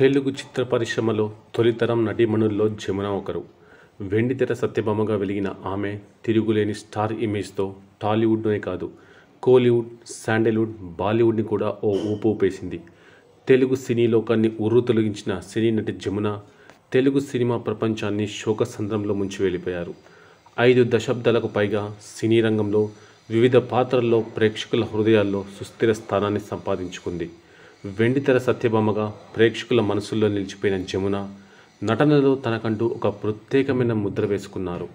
తెలుగు చిత్ర పరిశ్రమలో తొలితరం నటీమణుల్లో జమున ఒకరు వెండితెర సత్యభామగా వెలిగిన ఆమె తిరుగులేని స్టార్ ఇమేజ్తో టాలీవుడ్నే కాదు కోలీవుడ్ శాండల్వుడ్ బాలీవుడ్ని కూడా ఓ ఊపు ఊపేసింది తెలుగు సినీ లోకాన్ని ఉర్రు తొలగించిన సినీ నటి జమున తెలుగు సినిమా ప్రపంచాన్ని శోకసంద్రంలో ముంచి వెళ్ళిపోయారు ఐదు దశాబ్దాలకు పైగా సినీ రంగంలో వివిధ పాత్రల్లో ప్రేక్షకుల హృదయాల్లో సుస్థిర స్థానాన్ని సంపాదించుకుంది వెండితెర సత్యభామగా ప్రేక్షకుల మనసుల్లో నిలిచిపోయిన జమున నటనలో తనకంటూ ఒక ప్రత్యేకమైన ముద్ర వేసుకున్నారు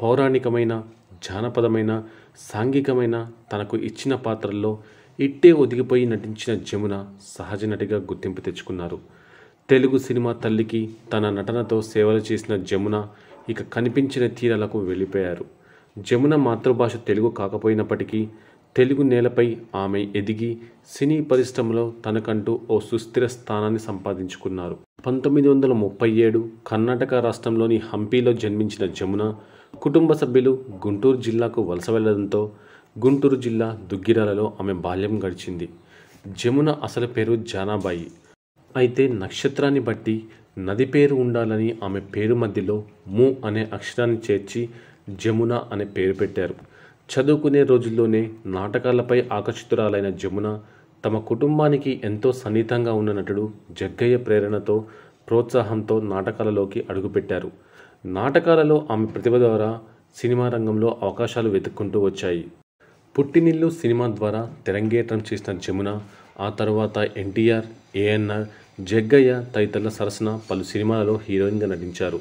పౌరాణికమైన జానపదమైన సాంఘికమైన తనకు ఇచ్చిన పాత్రల్లో ఇట్టే ఒదిగిపోయి నటించిన జమున సహజ నటిగా గుర్తింపు తెచ్చుకున్నారు తెలుగు సినిమా తల్లికి తన నటనతో సేవలు చేసిన జమున ఇక కనిపించిన తీరలకు వెళ్ళిపోయారు జమున మాతృభాష తెలుగు కాకపోయినప్పటికీ తెలుగు నేలపై ఆమె ఎదిగి సినీ పరిశ్రమలో తనకంటూ ఓ సుస్థిర స్థానాన్ని సంపాదించుకున్నారు పంతొమ్మిది వందల ముప్పై ఏడు కర్ణాటక రాష్ట్రంలోని హంపీలో జన్మించిన జమున కుటుంబ సభ్యులు గుంటూరు జిల్లాకు వలస వెళ్లడంతో గుంటూరు జిల్లా దుగ్గిరాలలో ఆమె బాల్యం గడిచింది జమున అసలు పేరు జానాబాయి అయితే నక్షత్రాన్ని బట్టి నది పేరు ఉండాలని ఆమె పేరు మధ్యలో ము అనే అక్షరాన్ని చేర్చి జమున అనే పేరు పెట్టారు చదువుకునే రోజుల్లోనే నాటకాలపై ఆకర్షితురాలైన జమున తమ కుటుంబానికి ఎంతో సన్నిహితంగా ఉన్న నటుడు జగ్గయ్య ప్రేరణతో ప్రోత్సాహంతో నాటకాలలోకి అడుగుపెట్టారు నాటకాలలో ఆమె ప్రతిభ ద్వారా సినిమా రంగంలో అవకాశాలు వెతుక్కుంటూ వచ్చాయి పుట్టినిల్లు సినిమా ద్వారా తెరంగేట్రం చేసిన జమున ఆ తర్వాత ఎన్టీఆర్ ఏఎన్ఆర్ జగ్గయ్య తదితరుల సరసన పలు సినిమాలలో హీరోయిన్గా నటించారు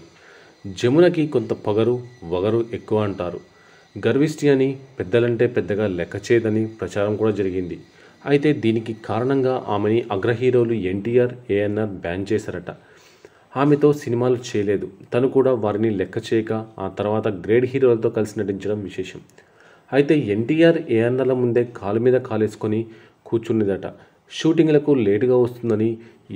జమునకి కొంత పొగరు వగరు ఎక్కువ అంటారు గర్విష్టి అని పెద్దలంటే పెద్దగా లెక్క చేయదని ప్రచారం కూడా జరిగింది అయితే దీనికి కారణంగా ఆమెని అగ్రహీరోలు ఎన్టీఆర్ ఏఎన్ఆర్ బ్యాన్ చేశారట ఆమెతో సినిమాలు చేయలేదు తను కూడా వారిని లెక్క చేయక ఆ తర్వాత గ్రేడ్ హీరోలతో కలిసి నటించడం విశేషం అయితే ఎన్టీఆర్ ఏఎన్ఆర్ల ముందే కాలు మీద కాలేసుకొని కూర్చున్నదట షూటింగ్లకు లేటుగా వస్తుందని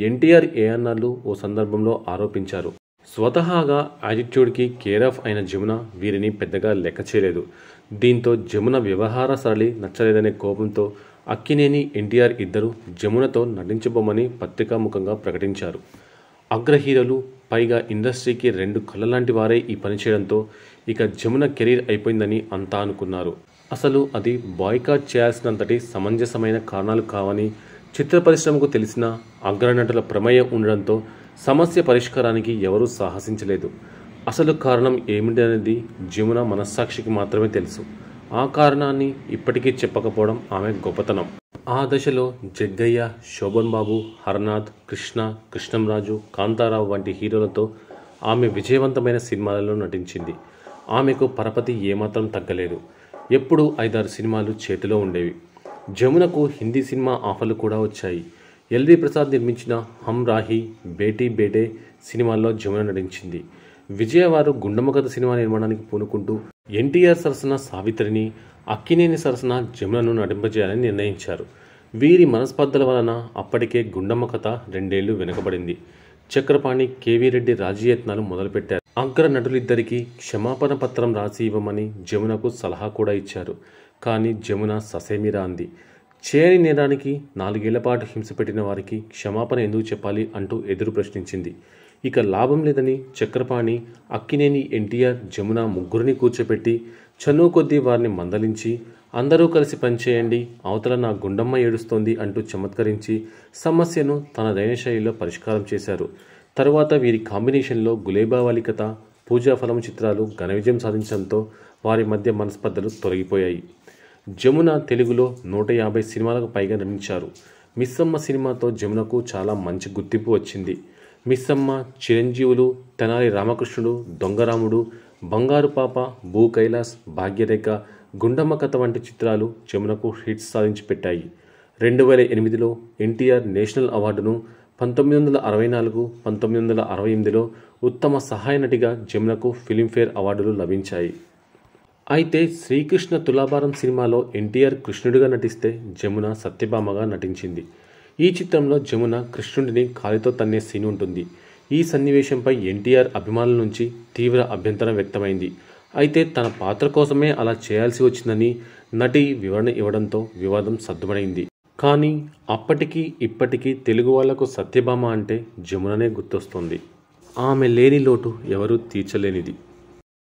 ఎన్టీఆర్ ఏఎన్ఆర్లు ఓ సందర్భంలో ఆరోపించారు స్వతహాగా యాటిట్యూడ్కి కేర్ ఆఫ్ అయిన జమున వీరిని పెద్దగా లెక్క చేయలేదు దీంతో జమున వ్యవహార సరళి నచ్చలేదనే కోపంతో అక్కినేని ఎన్టీఆర్ ఇద్దరు జమునతో నటించబోమని పత్రికాముఖంగా ప్రకటించారు అగ్రహీరలు పైగా ఇండస్ట్రీకి రెండు కళ్ళలాంటి వారే ఈ పని చేయడంతో ఇక జమున కెరీర్ అయిపోయిందని అంతా అనుకున్నారు అసలు అది బాయ్కాట్ చేయాల్సినంతటి సమంజసమైన కారణాలు కావని చిత్ర పరిశ్రమకు తెలిసిన అగ్రనటుల ప్రమేయం ఉండడంతో సమస్య పరిష్కారానికి ఎవరూ సాహసించలేదు అసలు కారణం ఏమిటనేది జమున మనస్సాక్షికి మాత్రమే తెలుసు ఆ కారణాన్ని ఇప్పటికీ చెప్పకపోవడం ఆమె గొప్పతనం ఆ దశలో జగ్గయ్య శోభన్ బాబు హరనాథ్ కృష్ణ కృష్ణంరాజు కాంతారావు వంటి హీరోలతో ఆమె విజయవంతమైన సినిమాలలో నటించింది ఆమెకు పరపతి ఏమాత్రం తగ్గలేదు ఎప్పుడూ ఐదారు సినిమాలు చేతిలో ఉండేవి జమునకు హిందీ సినిమా ఆఫర్లు కూడా వచ్చాయి ఎల్వి ప్రసాద్ నిర్మించిన హమ్ రాహి బేటీ బేటే సినిమాల్లో జమున నటించింది విజయ వారు సినిమా నిర్మాణానికి పూనుకుంటూ ఎన్టీఆర్ సరసన సావిత్రిని అక్కినేని సరసన జమునను నటింపజేయాలని నిర్ణయించారు వీరి మనస్పర్ధల వలన అప్పటికే గుండమ్మ కథ రెండేళ్లు వెనుకబడింది చక్రపాణి కేవీరెడ్డి రాజీయత్నాలు మొదలుపెట్టారు అగ్ర నటులిద్దరికీ క్షమాపణ పత్రం రాసి ఇవ్వమని జమునకు సలహా కూడా ఇచ్చారు కానీ జమున ససేమిరా అంది చేయని నేరానికి నాలుగేళ్లపాటు హింస పెట్టిన వారికి క్షమాపణ ఎందుకు చెప్పాలి అంటూ ఎదురు ప్రశ్నించింది ఇక లాభం లేదని చక్రపాణి అక్కినేని ఎన్టీఆర్ జమున ముగ్గురిని కూర్చోపెట్టి చనువు కొద్దీ వారిని మందలించి అందరూ కలిసి పనిచేయండి అవతల నా గుండమ్మ ఏడుస్తోంది అంటూ చమత్కరించి సమస్యను తన శైలిలో పరిష్కారం చేశారు తరువాత వీరి కాంబినేషన్లో గులేబావాలి కథ పూజాఫలం చిత్రాలు ఘన విజయం సాధించడంతో వారి మధ్య మనస్పర్ధలు తొలగిపోయాయి జమున తెలుగులో నూట యాభై సినిమాలకు పైగా నటించారు మిస్సమ్మ సినిమాతో జమునకు చాలా మంచి గుర్తింపు వచ్చింది మిస్సమ్మ చిరంజీవులు తెనాలి రామకృష్ణుడు దొంగరాముడు బంగారు పాప భూ కైలాస్ భాగ్యరేఖ గుండమ్మ కథ వంటి చిత్రాలు జమునకు హిట్స్ సాధించి పెట్టాయి రెండు వేల ఎనిమిదిలో ఎన్టీఆర్ నేషనల్ అవార్డును పంతొమ్మిది వందల అరవై నాలుగు పంతొమ్మిది వందల అరవై ఎనిమిదిలో ఉత్తమ సహాయ నటిగా జమునకు ఫిలింఫేర్ అవార్డులు లభించాయి అయితే శ్రీకృష్ణ తులాభారం సినిమాలో ఎన్టీఆర్ కృష్ణుడిగా నటిస్తే జమున సత్యభామగా నటించింది ఈ చిత్రంలో జమున కృష్ణుడిని కాలితో తన్నే సీన్ ఉంటుంది ఈ సన్నివేశంపై ఎన్టీఆర్ అభిమానుల నుంచి తీవ్ర అభ్యంతరం వ్యక్తమైంది అయితే తన పాత్ర కోసమే అలా చేయాల్సి వచ్చిందని నటి వివరణ ఇవ్వడంతో వివాదం సద్దుమడింది కానీ అప్పటికీ ఇప్పటికీ తెలుగు వాళ్లకు సత్యభామ అంటే జముననే గుర్తొస్తుంది ఆమె లేని లోటు ఎవరూ తీర్చలేనిది